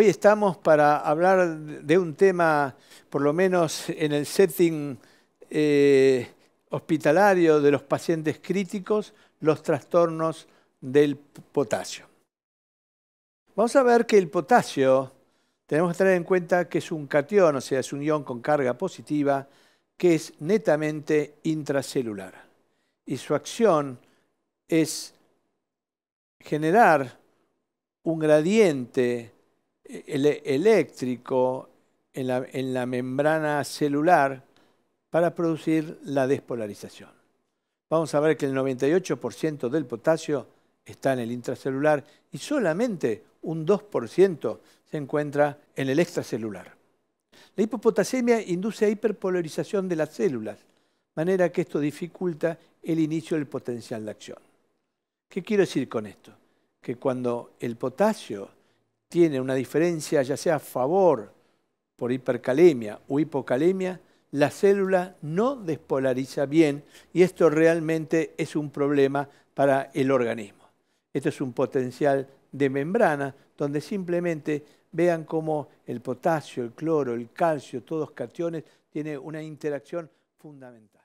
hoy estamos para hablar de un tema, por lo menos en el setting eh, hospitalario de los pacientes críticos, los trastornos del potasio. Vamos a ver que el potasio, tenemos que tener en cuenta que es un cation, o sea, es un ion con carga positiva, que es netamente intracelular. Y su acción es generar un gradiente e-, eléctrico en la, membrana celular para producir la despolarización. Vamos a ver que el 98% del potasio está en el intracelular y solamente un 2% se encuentra en el extracelular. La hipopotasemia induce a hiperpolarización de las células, manera que esto dificulta el inicio del potencial de acción. ¿Qué quiero decir con esto? Que cuando el potasio tiene una diferencia, ya sea a favor por hipercalemia o hipocalemia, la célula no despolariza bien y esto realmente es un problema para el organismo. Esto es un potencial de membrana donde simplemente vean cómo el potasio, el cloro, el calcio, todos cationes tiene una interacción fundamental.